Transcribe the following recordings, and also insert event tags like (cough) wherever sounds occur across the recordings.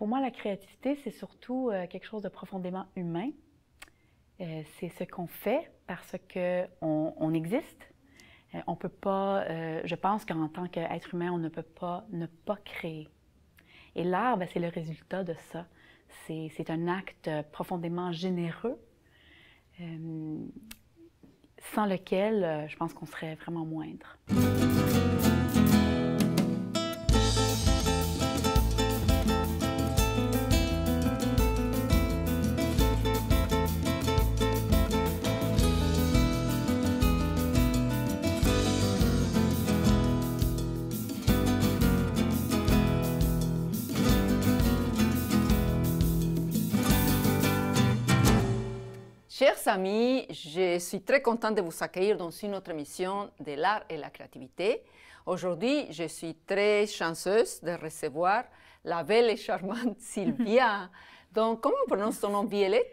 Pour moi, la créativité, c'est surtout euh, quelque chose de profondément humain. Euh, c'est ce qu'on fait parce qu'on existe. Euh, on peut pas, je pense qu'en tant qu'être humain, on ne peut pas ne pas créer. Et l'art, ben, c'est le résultat de ça. C'est un acte profondément généreux sans lequel je pense qu'on serait vraiment moindre. Chers amis, je suis très contente de vous accueillir dans une autre émission de l'art et la créativité. Aujourd'hui, je suis très chanceuse de recevoir la belle et charmante (laughs) Sylvia. Donc, comment on prononce ton nom Bielek?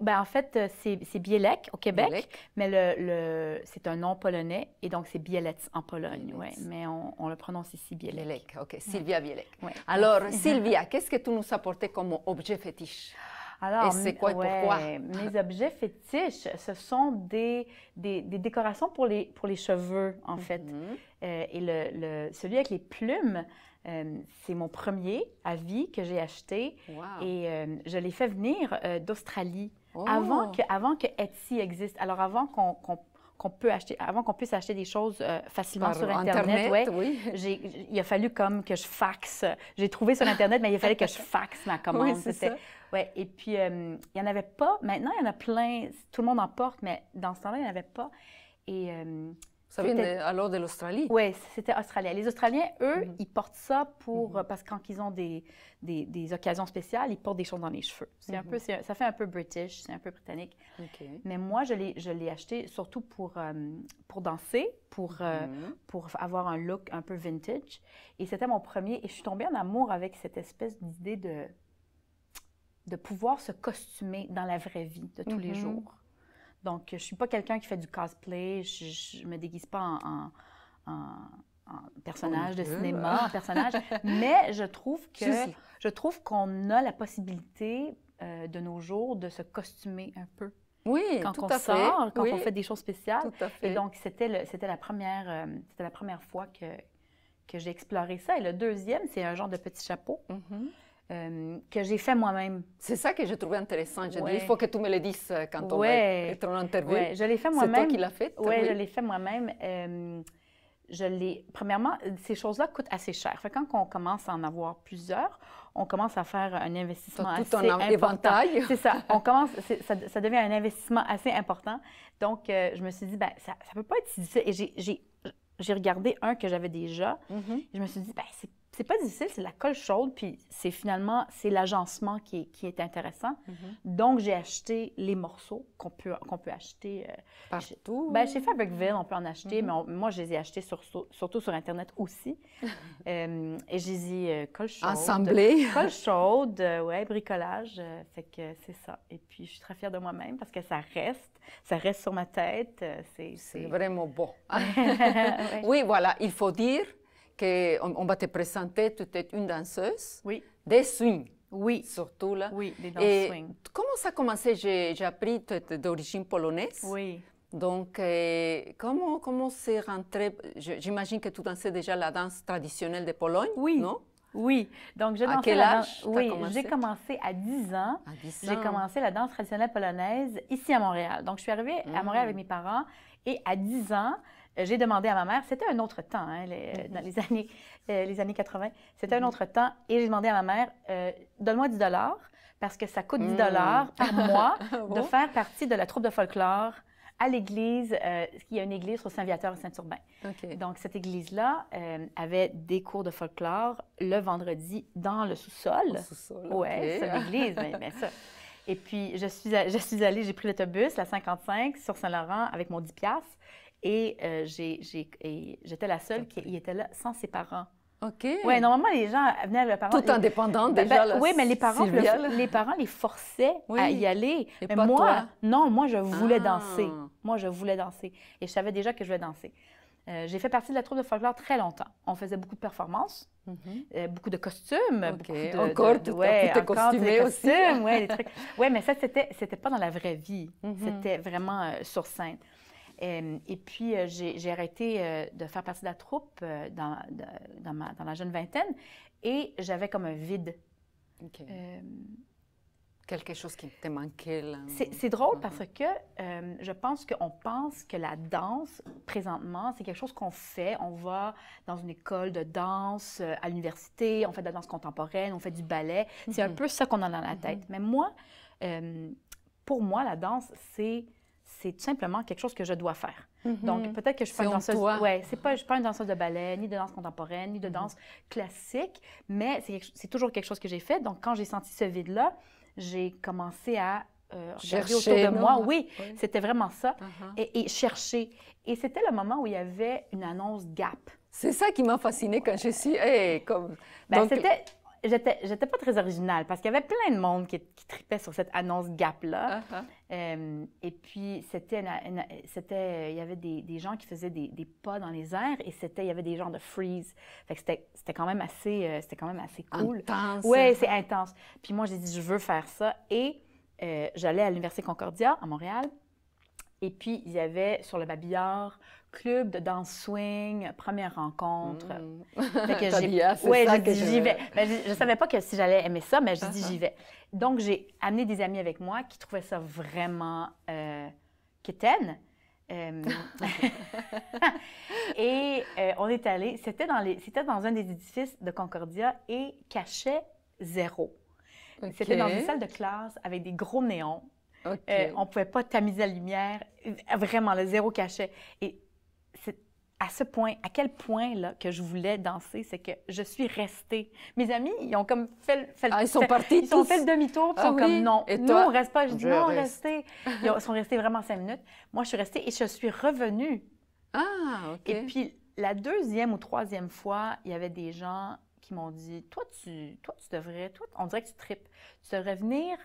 Ben, en fait, euh, c'est Bielek au Québec, mais c'est un nom polonais et donc c'est Bielec en Pologne, mais on, le prononce ici Bielek. Bielek, ok, Sylvia Bielek. Alors, (laughs) Sylvia, qu'est-ce que tu nous as comme objet fétiche? Alors, c'est quoi mes objets fétiches, ce sont des, des, décorations pour les, pour les cheveux, en fait. Mm-hmm. Euh, et le, celui avec les plumes, euh, c'est mon premier à vie que j'ai acheté et euh, je l'ai fait venir d'Australie oh. avant, que, avant que Etsy existe. Alors avant qu'on peut acheter, avant qu'on puisse acheter des choses facilement sur Internet, il a fallu comme que je faxe. J'ai trouvé sur Internet, mais il fallait que je faxe ma (laughs) commande. Oui, et puis euh, il n'y en avait pas. Maintenant, il y en a plein. Tout le monde en porte, mais dans ce temps-là, il n'y en avait pas. Et. ça vient alors de l'Australie? Oui, c'était australien. Les Australiens, eux, mhm. ils portent ça pour, mhm. euh, parce que quand ils ont des, des, occasions spéciales, ils portent des choses dans les cheveux. C'est un mhm. peu, ça fait un peu british, c'est un peu britannique. Mais moi, je l'ai acheté surtout pour, euh, pour danser, pour, pour avoir un look un peu vintage. Et c'était mon premier. Et je suis tombée en amour avec cette espèce d'idée de de pouvoir se costumer dans la vraie vie de tous les mhm. jours. Donc, je suis pas quelqu'un qui fait du cosplay, je, ne me déguise pas en, personnage de cinéma, en personnage, (laughs) mais je trouve que je, trouve qu'on a la possibilité euh, de nos jours de se costumer un peu. Oui, quand tout on à sort, fait. quand on fait des choses spéciales. Et donc c'était c'était la première euh, c'était la première fois que que j'ai exploré ça. Et le deuxième, c'est un genre de petit chapeau. Mhm. Euh, que j'ai fait moi-même. C'est ça que j'ai trouvé intéressant. il faut que tu me le dises euh, quand on va être en interview. je l'ai fait moi-même. C'est toi qui l'as fait? Oui, je l'ai fait moi-même. Premièrement, ces choses-là coûtent assez cher. quand on commence à en avoir plusieurs, on commence à faire un investissement assez important. éventail. (laughs) C'est ça. On commence, ça, ça, devient un investissement assez important. Donc, euh, je me suis dit, ben, ça ne peut pas être si difficile. Et j'ai regardé un que j'avais déjà. Mm-hmm. Je me suis dit, ben, c'est c'est pas difficile, c'est la colle chaude, puis c'est finalement, c'est l'agencement qui, est intéressant. Mm-hmm. Donc, j'ai acheté les morceaux qu'on peut, qu'on peut acheter. Euh, Partout? Chez, ben, chez Fabricville, on peut en acheter, mm-hmm. mais moi, je les ai achetés surtout sur Internet aussi. (laughs) Euh, et j'ai dit euh, colle chaude. Assemblée. (laughs) Colle chaude, ouais, bricolage. fait que c'est ça. Et puis, je suis très fière de moi-même parce que ça reste, ça reste sur ma tête. c'est, vraiment beau. (laughs) oui, voilà, il faut dire on va te présenter, tu es une danseuse. Oui. Des swings. Oui. Surtout là. Oui, des danses swing. Comment ça a commencé J'ai appris, tu es d'origine polonaise. Oui. Donc, euh, comment, comment c'est rentré J'imagine que tu dansais déjà la danse traditionnelle de Pologne, oui. non oui, donc j'ai la Oui, j'ai commencé à 10 ans. J'ai commencé la danse traditionnelle polonaise ici à Montréal. Donc je suis arrivée à mm. Montréal avec mes parents et à 10 ans, j'ai demandé à ma mère, c'était un autre temps, hein, mm-hmm. dans les années, euh, les années 80, c'était un mm-hmm. autre temps, et j'ai demandé à ma mère, euh, donne-moi 10 dollars, parce que ça coûte 10 mm. dollars par mois (laughs) ah de faire partie de la troupe de folklore à l'église, il y a une église au Saint-Viateur et Saint-Urbain. Donc, cette église-là euh, avait des cours de folklore le vendredi dans le sous-sol. sous-sol, Oui, c'est l'église, mais, ça. Et puis, je suis, je suis allée, j'ai pris l'autobus, la 55, sur Saint-Laurent, avec mon 10 piastres. Euh, et j'étais la seule qui était là sans ses parents. OK. Oui, normalement, les gens venaient avec leurs parents. Tout indépendante, ben, ben, déjà. oui, mais les parents, les parents les forçaient à y aller. mais moi, non, moi, je voulais ah. danser. Moi, je voulais danser. Et je savais déjà que je voulais danser. Euh, j'ai fait partie de la troupe de folklore très longtemps. On faisait beaucoup de performances, mhm. euh, beaucoup de costumes, beaucoup de encore, de, costumé des costumes, aussi. des trucs. Ouais, mais ça c'était c'était pas dans la vraie vie. Mhm. C'était vraiment sur scène. Euh, et puis, euh, j'ai arrêté euh, de faire partie de la troupe dans, dans, la jeune vingtaine et j'avais comme un vide. Quelque chose qui te manquait là. C'est drôle mm-hmm. parce que je pense qu'on pense que la danse, présentement, c'est quelque chose qu'on fait. On va dans une école de danse, à l'université, on fait de la danse contemporaine, on fait du ballet. C'est un mm-hmm. peu ça qu'on a dans la mm-hmm. tête. Mais moi, pour moi, la danse, c'est c'est tout simplement quelque chose que je dois faire. Mhm. Donc, peut-être que je suis une Ouais, c'est pas, je suis pas une danseuse de ballet, ni de danse contemporaine, ni de mhm. danse classique, mais c'est toujours quelque chose que j'ai fait. Donc, quand j'ai senti ce vide-là, j'ai commencé à euh, chercher autour de moi. Oui, c'était vraiment ça. Uh-huh. et, chercher. Et c'était le moment où il y avait une annonce Gap. C'est ça qui m'a fascinée quand je suis. Hey, comme... Ben, c'était j'étais, j'étais pas très originale parce qu'il y avait plein de monde qui, qui tripait sur cette annonce Gap-là. Ah, ah. Euh, et puis, c'était, c'était, il y avait des, des gens qui faisaient des, des, pas dans les airs et c'était, il y avait des gens de freeze. Fait que c'était, c'était quand même assez, euh, c'était quand même assez cool. Intense. Oui, c'est intense. Puis moi, j'ai dit, je veux faire ça. Et euh, j'allais à l'Université Concordia à Montréal. Et puis, il y avait sur le babillard club de danse swing, première rencontre. Mmh. que (laughs) j'ai ah, ça que j'y vais. Ben, je, ne savais pas que si j'allais aimer ça, mais je dis j'y uh-huh. vais. Donc j'ai amené des amis avec moi qui trouvaient ça vraiment euh, euh (laughs) (laughs) et euh, on est allé, c'était dans, les, c'était dans un des édifices de Concordia et cachet zéro. C'était dans une salle de classe avec des gros néons. Euh, on pouvait pas tamiser la lumière, vraiment le zéro cachet. Et à ce point, à quel point là, que je voulais danser, c'est que je suis restée. Mes amis, ils ont comme fait, fait, ah, ils sont partis ils ont fait le demi-tour, ils ah sont oui. comme non, on reste pas. Je dis non, reste. Ils sont restés vraiment cinq minutes. Moi, je suis restée et je suis revenue. Ah, ok. Et puis la deuxième ou troisième fois, il y avait des gens qui m'ont dit, toi tu, toi tu devrais, toi, on dirait que tu tripes, tu devrais venir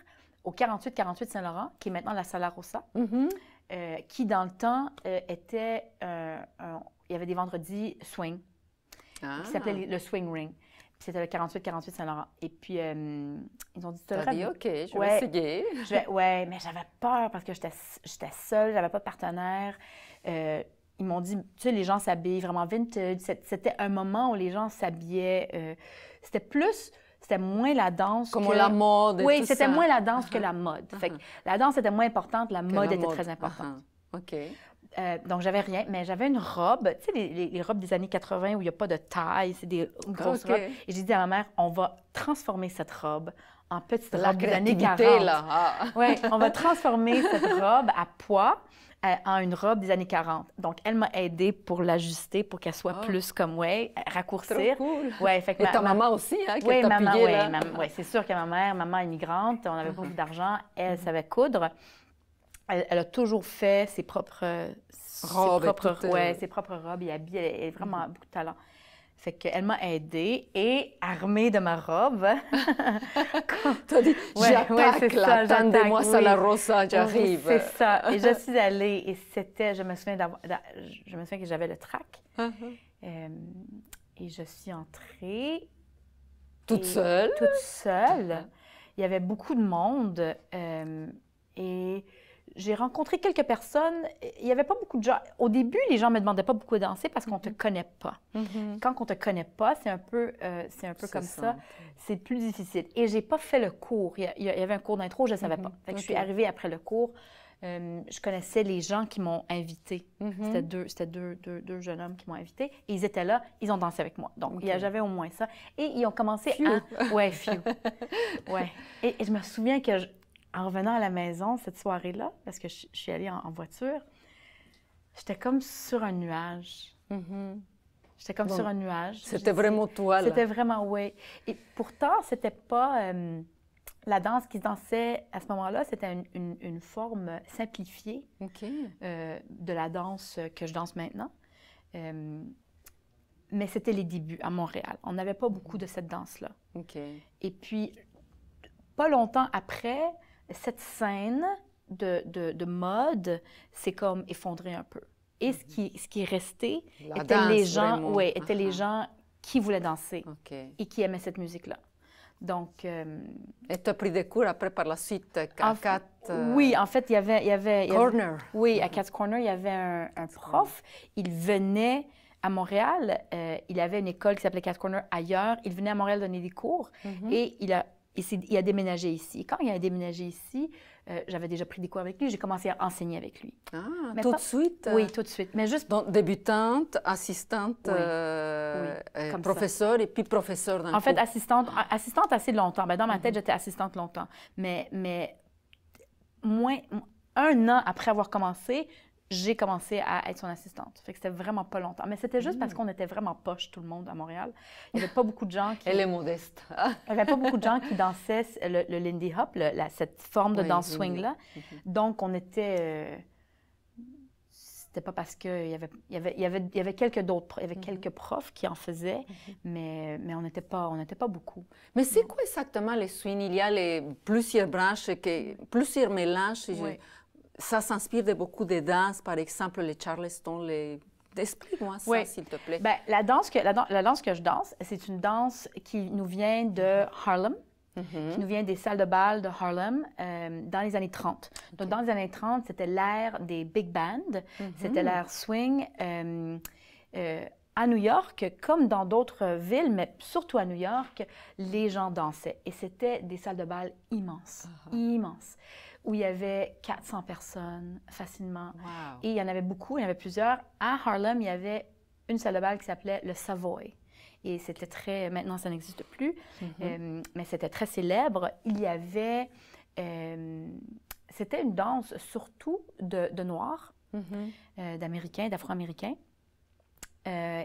au 48-48 Saint-Laurent, qui est maintenant la Sala mm-hmm. euh, qui dans le temps euh, était euh, un il y avait des vendredis swing, qui ah. s'appelait le swing ring. Puis c'était le 48-48 Saint-Laurent. Et puis, euh, ils ont dit, tu dit, OK, je vais essayer. Ouais, mais j'avais peur parce que j'étais seule, j'avais pas de partenaire. Euh, ils m'ont dit, tu sais, les gens s'habillent vraiment vintage. C'était un moment où les gens s'habillaient. Euh, c'était plus c'était moins la danse Comme que... la mode Oui, c'était moins la danse que uh-huh. la mode. Uh-huh. la danse était moins importante, la mode était très importante. Uh-huh. OK. Euh, donc, j'avais rien, mais j'avais une robe, tu sais, les, robes des années 80 où il n'y a pas de taille, c'est des grosses robes. Et j'ai dit à ma mère, on va transformer cette robe en petite robe des années 40. Ah. (laughs) on va transformer cette robe à poids euh, en une robe des années 40. Donc, elle m'a aidée pour l'ajuster, pour qu'elle soit oh. plus comme, ouais, raccourcir. Trop cool. Et ta maman aussi, hein, qui ouais, maman, ouais, là. c'est sûr que ma mère, maman immigrante, on avait mm-hmm. beaucoup d'argent, elle mm-hmm. savait coudre elle, a toujours fait ses propres euh, robes. Ses propres, ouais, euh. ses propres robes et habits. Elle, elle a vraiment mm-hmm. beaucoup de talent. Fait qu'elle m'a aidée et armée de ma robe. (laughs) (laughs) T'as dit, j'attaque là, attendez-moi, ça la rosa, j'arrive. c'est ça. Et je suis allée et c'était, je me souviens d'avoir, je me souviens que j'avais le trac. Uh-huh. Euh, et je suis entrée. Toute seule? Toute seule. Uh-huh. Il y avait beaucoup de monde et j'ai rencontré quelques personnes. Il n'y avait pas beaucoup de gens. Au début, les gens ne me demandaient pas beaucoup de danser parce qu'on ne te mhm. connaît pas. Mhm. Quand on ne te connaît pas, c'est un peu, euh, c'est un peu comme ça. C'est plus difficile. Et j'ai pas fait le cours. Il y, avait un cours d'intro, je ne savais pas. Mhm. Je suis arrivée après le cours. Euh, je connaissais les gens qui m'ont invité. C'était deux, deux, deux, deux, jeunes hommes qui m'ont invité. Et ils étaient là, ils ont dansé avec moi. Donc, j'avais au moins ça. Et ils ont commencé à... Ouais, few. (laughs) ouais. Et, et, je me souviens que... Je en revenant à la maison cette soirée-là, parce que je, suis allée en, voiture, j'étais comme sur un nuage. Mm-hmm. J'étais comme sur un nuage. C'était vraiment toi, là. C'était vraiment, oui. Et pourtant, c'était pas. Euh, la danse qui se dansait à ce moment-là, c'était une, forme simplifiée euh, de la danse que je danse maintenant. Euh, mais c'était les débuts à Montréal. On n'avait pas beaucoup de cette danse-là. Et puis, pas longtemps après, cette scène de, mode s'est comme effondrée un peu. Et ce qui, ce qui est resté les, gens, étaient les ah, ah. gens qui voulaient danser et qui aimaient cette musique-là. Donc. Euh, et tu as pris des cours après par la suite euh, à euh, Oui, en fait, il y avait. Il y avait oui, à mm-hmm. quatre Corner, il y avait un, prof. Il venait à Montréal. il avait une école qui s'appelait quatre Corner ailleurs. Il venait à Montréal donner des cours mm-hmm. et il a il, a déménagé ici. Quand il a déménagé ici, euh, j'avais déjà pris des cours avec lui, j'ai commencé à enseigner avec lui. Ah, tout de suite? Oui, euh, tout de suite. Mais juste... Donc, débutante, assistante, euh, comme professeur et puis professeur d'un En fait, assistante, assistante assez longtemps. Mais ben, dans ma mhm. tête, j'étais assistante longtemps. Mais, mais moins un an après avoir commencé, j'ai commencé à être son assistante. Fait que c'était vraiment pas longtemps. Mais c'était juste parce mm. qu'on était vraiment poche, tout le monde, à Montréal. Il n'y avait pas beaucoup de gens qui... Elle est modeste. (laughs) Il n'y avait pas beaucoup de gens qui dansaient le, Lindy Hop, cette forme de danse swing-là. Donc, on était... Euh, c'était pas parce qu'il y avait, y, avait, y, avait, quelques d'autres... Il y avait mm-hmm. quelques profs qui en faisaient, mm-hmm. mais, mais on n'était pas, on pas beaucoup. Mais c'est quoi exactement les swing? Il y a les plusieurs branches, que plusieurs mélanges ça s'inspire de beaucoup de danses, par exemple les charleston, les... Explique-moi ça, oui. s'il te plaît. Bien, la, danse que, la, danse que je danse, c'est une danse qui nous vient de Harlem, mhm. qui nous vient des salles de bal de Harlem euh, dans les années 30. Donc, dans les années 30, c'était l'ère des big bands, mhm. c'était l'ère swing. Euh, euh à New York, comme dans d'autres villes, mais surtout à New York, les gens dansaient. Et c'était des salles de bal immenses, ah ah. immenses, où il y avait 400 personnes facilement. Et il y en avait beaucoup, il y en avait plusieurs. À Harlem, il y avait une salle de bal qui s'appelait le Savoy. Et c'était très... Maintenant, ça n'existe plus, mhm. euh, mais c'était très célèbre. Il y avait... Euh, c'était une danse surtout de, Noirs, mhm. euh, d'Américains, d'Afro-Américains. Euh,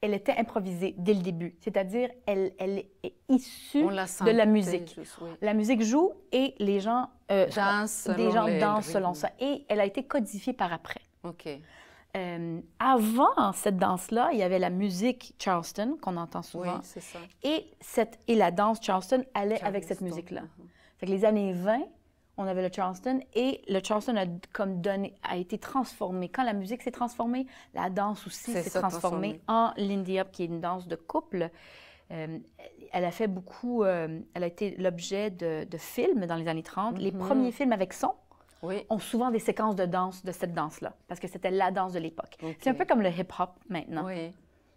elle était improvisée dès le début, c'est-à-dire elle, elle est issue de la musique. La musique joue et les gens dansent, euh, gens dansent selon ça. Et elle a été codifiée par après. Ok. Euh, avant cette danse-là, il y avait la musique Charleston qu'on entend souvent. Et, cette, et la danse Charleston allait avec cette musique-là. Uh-huh. les années 20, on avait le Charleston et le Charleston a été transformé. Quand la musique s'est transformée, la danse aussi s'est transformée en Lindy Hop, qui est une danse de couple. Euh, elle a fait beaucoup, euh, elle a été l'objet de, films dans les années 30. Les mhm. premiers films avec son ont souvent des séquences de danse de cette danse-là, parce que c'était la danse de l'époque. C'est un peu comme le hip-hop maintenant.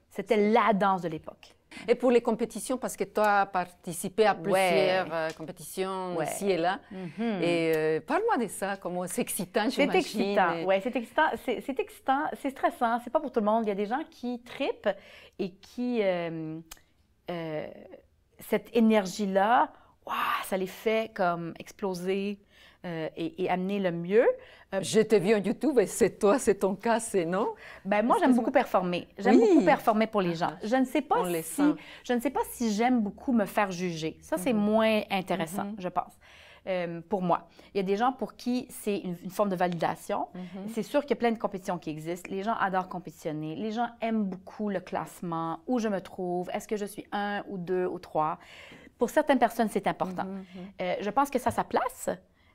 C'était la danse de l'époque. Et pour les compétitions, parce que toi as participé à plusieurs euh, compétitions ici et là. Mhm. Et euh, parle-moi de ça, comment c'est excitant, j'imagine. C'est excitant, ouais, c'est excitant, c'est excitant, c'est stressant, c'est pas pour tout le monde. Il y a des gens qui tripent et qui euh, cette énergie là, waouh, ça les fait comme exploser euh, et, amener le mieux. Euh, je te viens en YouTube et c'est toi, c'est ton cas, c'est non? Ben moi, j'aime beaucoup performer. J'aime beaucoup performer pour les gens. Ah, je ne sais pas si, je ne sais pas si j'aime beaucoup me faire juger. Ça, c'est mhm. moins intéressant, mhm. je pense. Euh, pour moi. Il y a des gens pour qui c'est une, forme de validation. Mhm. C'est sûr qu'il y a plein de compétitions qui existent. Les gens adorent compétitionner. Les gens aiment beaucoup le classement, où je me trouve, est-ce que je suis un ou deux ou trois. Pour certaines personnes, c'est important. Mhm, mhm. Euh, je pense que ça, ça place,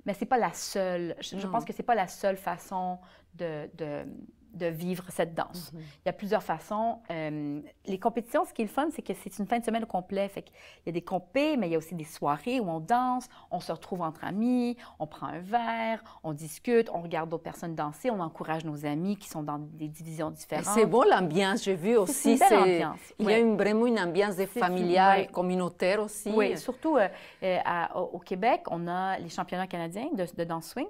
mais c'est pas la seule. Je, pense que c'est pas la seule façon de de vivre cette danse. Mhm. Il y a plusieurs façons. Euh, les compétitions, ce qui est le fun, c'est que c'est une fin de semaine complète. Fait il y a des compés, mais il y a aussi des soirées où on danse, on se retrouve entre amis, on prend un verre, on discute, on regarde d'autres personnes danser, on encourage nos amis qui sont dans des divisions différentes. C'est bon l'ambiance, j'ai vu aussi. C'est Il y a vraiment une ambiance familiale, communautaire aussi. Oui, surtout euh, euh, au Québec, on a les championnats canadiens de, de danse swing.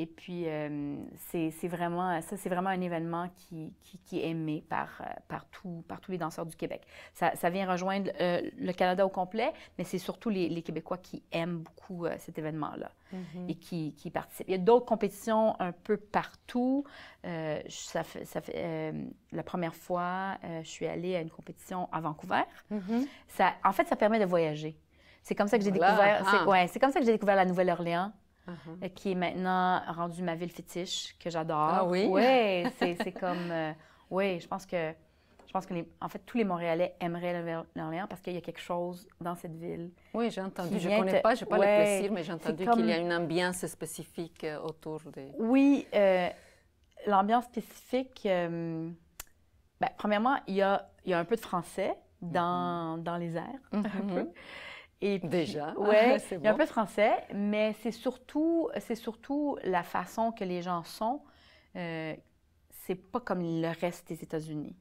Et puis, euh, c'est vraiment, ça, c'est vraiment un événement qui, qui, est aimé par, euh, par, par, tous les danseurs du Québec. Ça, vient rejoindre euh, le Canada au complet, mais c'est surtout les, Québécois qui aiment beaucoup cet événement-là mm-hmm. et qui, qui, participent. Il y a d'autres compétitions un peu partout. ça fait, ça fait la première fois, je suis allée à une compétition à Vancouver. Mm-hmm. ça, en fait, ça permet de voyager. C'est comme ça que j'ai découvert. Ah. C'est comme ça que j'ai découvert la Nouvelle-Orléans. Uh-huh. Euh, qui est maintenant rendue ma ville fétiche, que j'adore. Ah oui? Oui, c'est comme... Euh, oui, je pense que... Je pense que, en fait, tous les Montréalais aimeraient l'Orléans parce qu'il y a quelque chose dans cette ville. Oui, j'ai entendu. Je ne connais pas, je n'ai pas le plaisir, mais j'ai entendu qu'il y a une ambiance spécifique euh, autour des... Oui, l'ambiance spécifique... ben, premièrement, il y a, y a, un peu de français dans, mm-hmm. dans les airs, un mm-hmm. peu. Et Déjà, ouais, (laughs) ah, Il y a un peu français, mais c'est surtout, c'est surtout la façon que les gens sont. Euh, c'est pas comme le reste des États-Unis.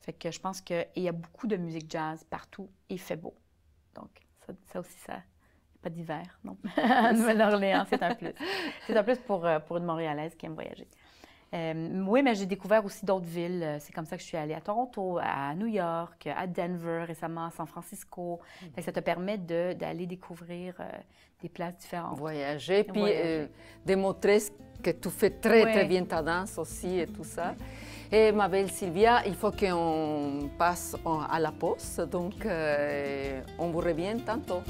Fait que je pense qu'il y a beaucoup de musique jazz partout et il fait beau. Donc, ça, ça aussi, ça. Pas d'hiver, non. (laughs) Nouvelle-Orléans, c'est un plus. C'est un plus pour, euh, pour une Montréalaise qui aime voyager. Euh, oui, mais j'ai découvert aussi d'autres villes. Euh, c'est comme ça que je suis allée à Toronto, à New York, à Denver récemment, à San Francisco. Mhm. Ça te permet d'aller découvrir euh, des places différentes. Voyager, puis Voyager. Euh, démontrer que tu fais très, très bien ta danse aussi et tout ça. Et ma belle Sylvia, il faut qu'on passe à la pause, donc on vous revient tantôt.